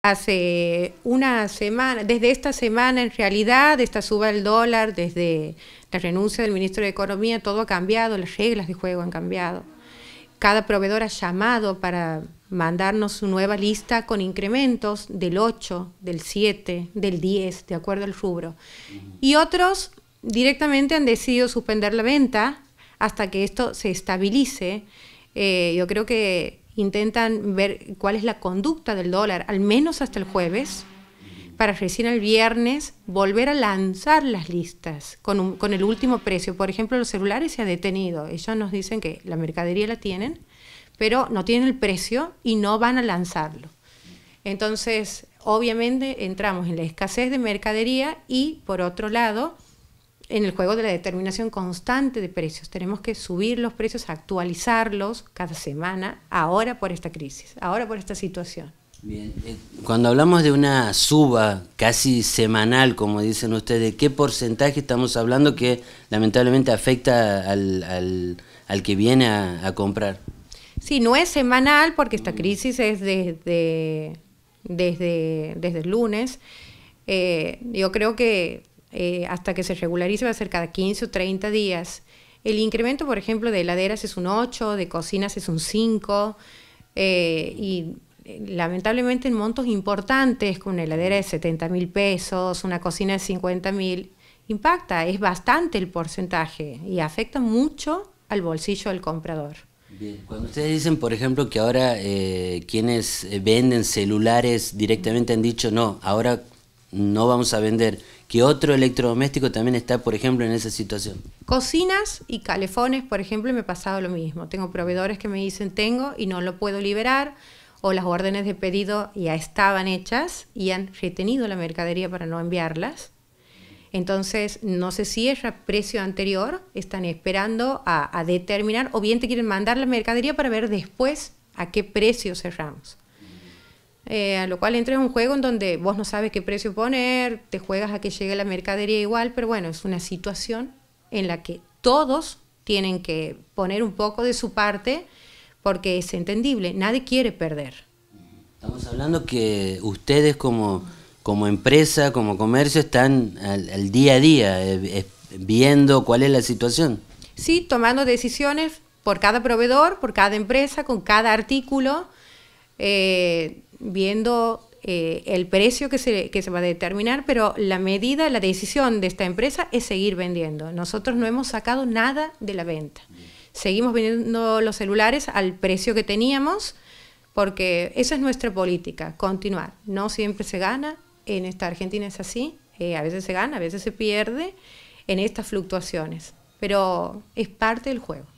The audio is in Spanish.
Hace una semana, desde esta semana en realidad, esta suba del dólar, desde la renuncia del ministro de Economía, todo ha cambiado, las reglas de juego han cambiado. Cada proveedor ha llamado para mandarnos su nueva lista con incrementos del 8, del 7, del 10, de acuerdo al rubro. Y otros directamente han decidido suspender la venta hasta que esto se estabilice. Eh, yo creo que intentan ver cuál es la conducta del dólar, al menos hasta el jueves, para recién el viernes volver a lanzar las listas con, el último precio. Por ejemplo, los celulares se han detenido. Ellos nos dicen que la mercadería la tienen, pero no tienen el precio y no van a lanzarlo. Entonces, obviamente entramos en la escasez de mercadería y, por otro lado, en el juego de la determinación constante de precios. Tenemos que subir los precios, actualizarlos cada semana, ahora por esta crisis, ahora por esta situación. Bien, eh, cuando hablamos de una suba casi semanal, como dicen ustedes, ¿de ¿qué porcentaje estamos hablando que lamentablemente afecta al, que viene a, comprar? Sí, no es semanal porque esta crisis es desde, desde, desde el lunes. Eh, yo creo que eh, hasta que se regularice va a ser cada 15 o 30 días. El incremento, por ejemplo, de heladeras es un 8, de cocinas es un 5, eh, y eh, lamentablemente en montos importantes, con una heladera de 70 mil pesos, una cocina de 50 mil, impacta, es bastante el porcentaje y afecta mucho al bolsillo del comprador. Cuando ustedes dicen, por ejemplo, que ahora quienes venden celulares directamente han dicho, no, ahora no vamos a vender que otro electrodoméstico también está, por ejemplo, en esa situación. Cocinas y calefones, por ejemplo, me ha pasado lo mismo. Tengo proveedores que me dicen tengo y no lo puedo liberar o las órdenes de pedido ya estaban hechas y han retenido la mercadería para no enviarlas. Entonces, no sé si es a precio anterior, están esperando a, a determinar o bien te quieren mandar la mercadería para ver después a qué precio cerramos. Eh, a lo cual entras en un juego en donde vos no sabes qué precio poner, te juegas a que llegue la mercadería igual, pero bueno, es una situación en la que todos tienen que poner un poco de su parte porque es entendible, nadie quiere perder. Estamos hablando que ustedes como, como empresa, como comercio, están al, día a día eh, eh, viendo cuál es la situación. Sí, tomando decisiones por cada proveedor, por cada empresa, con cada artículo viendo eh, el precio que se, va a determinar, pero la medida, la decisión de esta empresa es seguir vendiendo. Nosotros no hemos sacado nada de la venta. Seguimos vendiendo los celulares al precio que teníamos, porque esa es nuestra política, continuar. No siempre se gana, en esta Argentina es así, eh, a veces se gana, a veces se pierde en estas fluctuaciones, pero es parte del juego.